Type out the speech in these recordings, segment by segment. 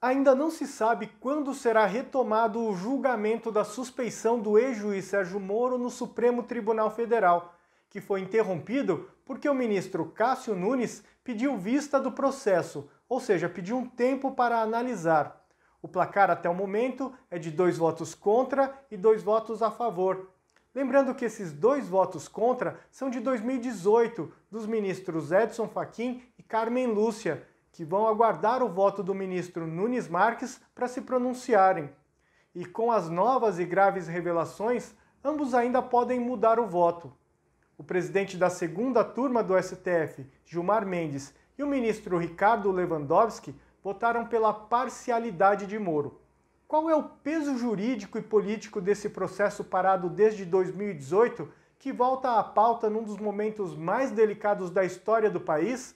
Ainda não se sabe quando será retomado o julgamento da suspeição do ex-juiz Sérgio Moro no Supremo Tribunal Federal, que foi interrompido porque o ministro Cássio Nunes pediu vista do processo, ou seja, pediu um tempo para analisar. O placar até o momento é de dois votos contra e dois votos a favor. Lembrando que esses dois votos contra são de 2018, dos ministros Edson Fachin e Carmen Lúcia, que vão aguardar o voto do ministro Nunes Marques para se pronunciarem. E com as novas e graves revelações, ambos ainda podem mudar o voto. O presidente da segunda turma do STF, Gilmar Mendes, e o ministro Ricardo Lewandowski votaram pela parcialidade de Moro. Qual é o peso jurídico e político desse processo parado desde 2018, que volta à pauta num dos momentos mais delicados da história do país?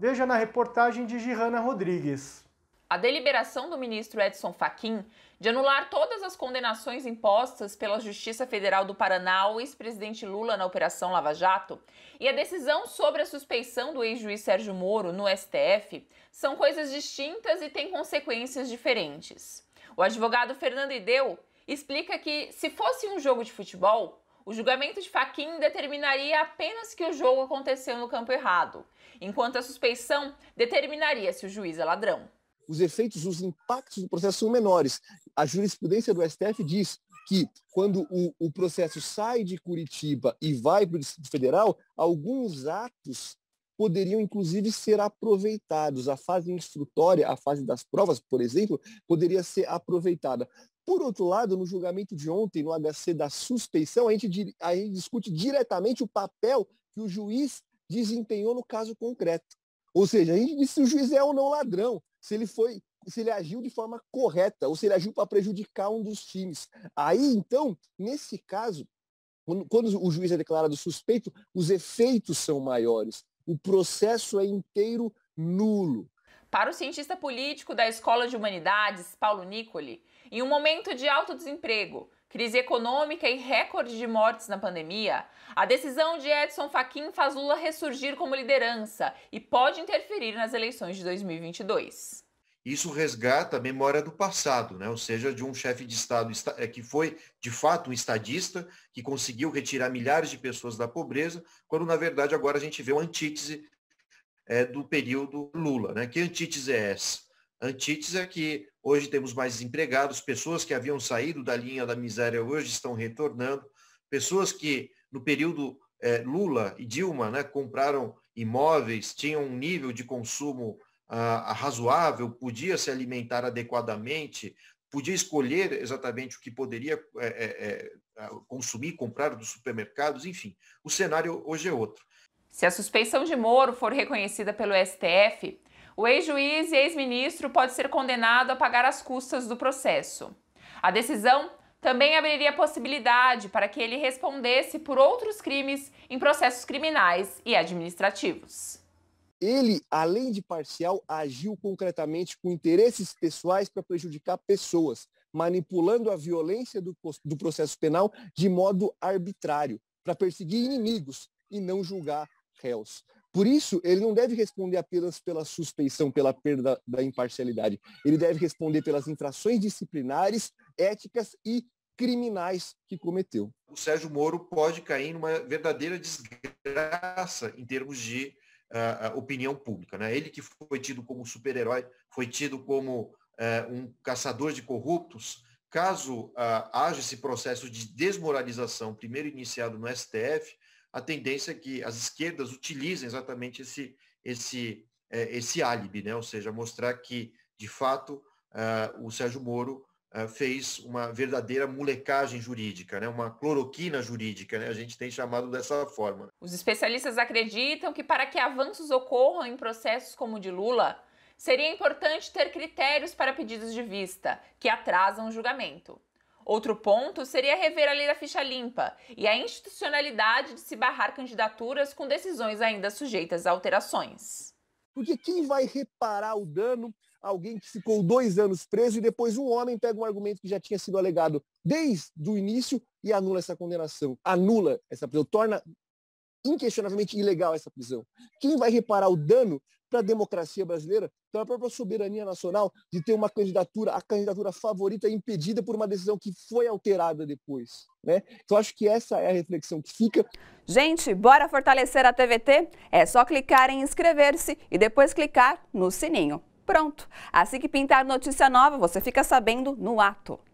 Veja na reportagem de Girana Rodrigues. A deliberação do ministro Edson Fachin de anular todas as condenações impostas pela Justiça Federal do Paraná ao ex-presidente Lula na Operação Lava Jato e a decisão sobre a suspeição do ex-juiz Sérgio Moro no STF são coisas distintas e têm consequências diferentes. O advogado Fernando Ideu explica que, se fosse um jogo de futebol, o julgamento de Faquin determinaria apenas que o jogo aconteceu no campo errado, enquanto a suspeição determinaria se o juiz é ladrão. Os efeitos, os impactos do processo são menores. A jurisprudência do STF diz que quando o, o processo sai de Curitiba e vai para o Distrito Federal, alguns atos poderiam inclusive ser aproveitados. A fase instrutória, a fase das provas, por exemplo, poderia ser aproveitada. Por outro lado, no julgamento de ontem, no HC da suspeição, a gente, a gente discute diretamente o papel que o juiz desempenhou no caso concreto. Ou seja, a gente diz se o juiz é ou não ladrão, se ele foi, se ele agiu de forma correta, ou se ele agiu para prejudicar um dos times. Aí, então, nesse caso, quando o juiz é declarado suspeito, os efeitos são maiores. O processo é inteiro nulo. Para o cientista político da Escola de Humanidades, Paulo Nicoli, em um momento de alto desemprego, crise econômica e recorde de mortes na pandemia, a decisão de Edson Fachin faz Lula ressurgir como liderança e pode interferir nas eleições de 2022. Isso resgata a memória do passado, né? ou seja, de um chefe de Estado eh, que foi, de fato, um estadista, que conseguiu retirar milhares de pessoas da pobreza, quando, na verdade, agora a gente vê uma antítese é, do período Lula. Né? Que antítese é essa? Antítese é que hoje temos mais desempregados, pessoas que haviam saído da linha da miséria hoje estão retornando, pessoas que no período é, Lula e Dilma né, compraram imóveis, tinham um nível de consumo ah, razoável, podia se alimentar adequadamente, podia escolher exatamente o que poderia é, é, consumir, comprar dos supermercados, enfim. O cenário hoje é outro. Se a suspeição de Moro for reconhecida pelo STF, o ex-juiz e ex-ministro pode ser condenado a pagar as custas do processo. A decisão também abriria possibilidade para que ele respondesse por outros crimes em processos criminais e administrativos. Ele, além de parcial, agiu concretamente com interesses pessoais para prejudicar pessoas, manipulando a violência do, do processo penal de modo arbitrário, para perseguir inimigos e não julgar réus. Por isso, ele não deve responder apenas pela suspeição, pela perda da imparcialidade. Ele deve responder pelas infrações disciplinares, éticas e criminais que cometeu. O Sérgio Moro pode cair numa verdadeira desgraça em termos de uh, opinião pública. Né? Ele que foi tido como super-herói, foi tido como uh, um caçador de corruptos, caso uh, haja esse processo de desmoralização, primeiro iniciado no STF, a tendência é que as esquerdas utilizem exatamente esse, esse, é, esse álibi, né? ou seja, mostrar que, de fato, é, o Sérgio Moro é, fez uma verdadeira molecagem jurídica, né? uma cloroquina jurídica, né? a gente tem chamado dessa forma. Os especialistas acreditam que para que avanços ocorram em processos como o de Lula, seria importante ter critérios para pedidos de vista, que atrasam o julgamento. Outro ponto seria rever a lei da ficha limpa e a institucionalidade de se barrar candidaturas com decisões ainda sujeitas a alterações. Porque quem vai reparar o dano? Alguém que ficou dois anos preso e depois um homem pega um argumento que já tinha sido alegado desde o início e anula essa condenação, anula essa prisão, torna inquestionavelmente ilegal essa prisão. Quem vai reparar o dano para a democracia brasileira, para então a própria soberania nacional, de ter uma candidatura, a candidatura favorita é impedida por uma decisão que foi alterada depois. Né? Então acho que essa é a reflexão que fica. Gente, bora fortalecer a TVT? É só clicar em inscrever-se e depois clicar no sininho. Pronto! Assim que pintar notícia nova, você fica sabendo no ato.